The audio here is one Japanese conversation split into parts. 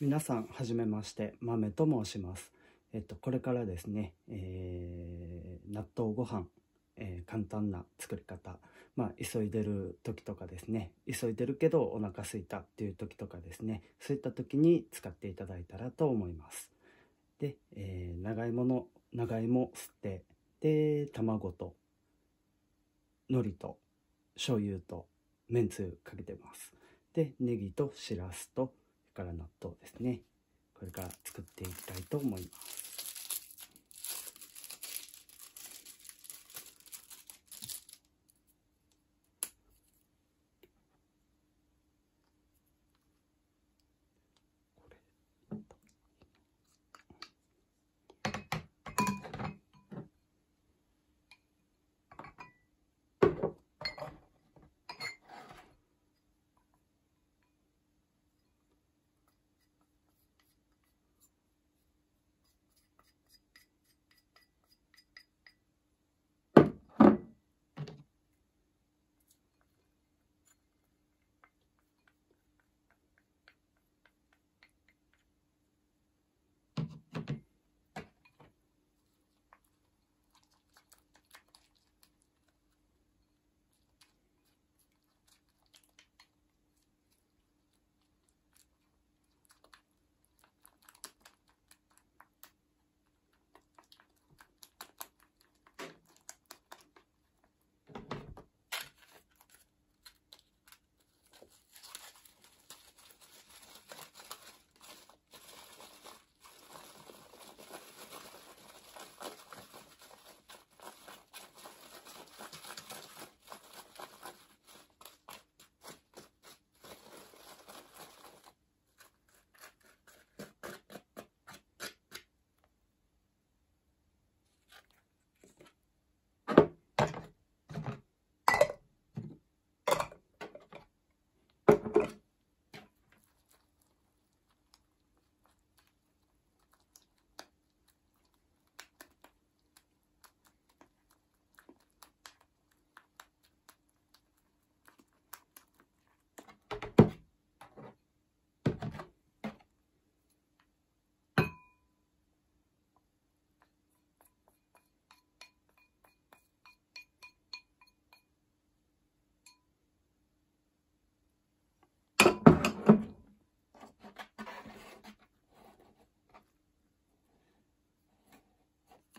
皆さん、はじめまして、まめと申します。えっと、これからですね、えー、納豆ご飯、えー、簡単な作り方、まあ、急いでる時とかですね、急いでるけどお腹すいたっていう時とかですね、そういった時に使っていただいたらと思います。で、えー、長芋の、長芋吸って、で、卵と、海苔と、醤油と、めんつゆかけてます。で、ネギとしらすと、から納豆ですねこれから作っていきたいと思います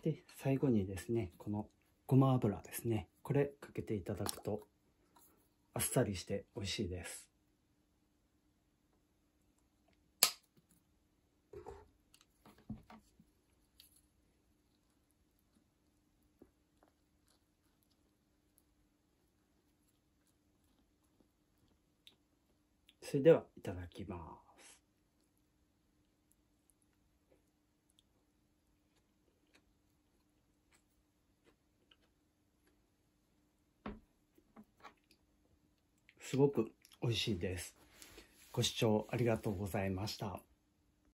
で、最後にですね、このごま油ですね。これかけていただくと、あっさりして美味しいです。それではいただきます。すごく美味しいです。ご視聴ありがとうございました。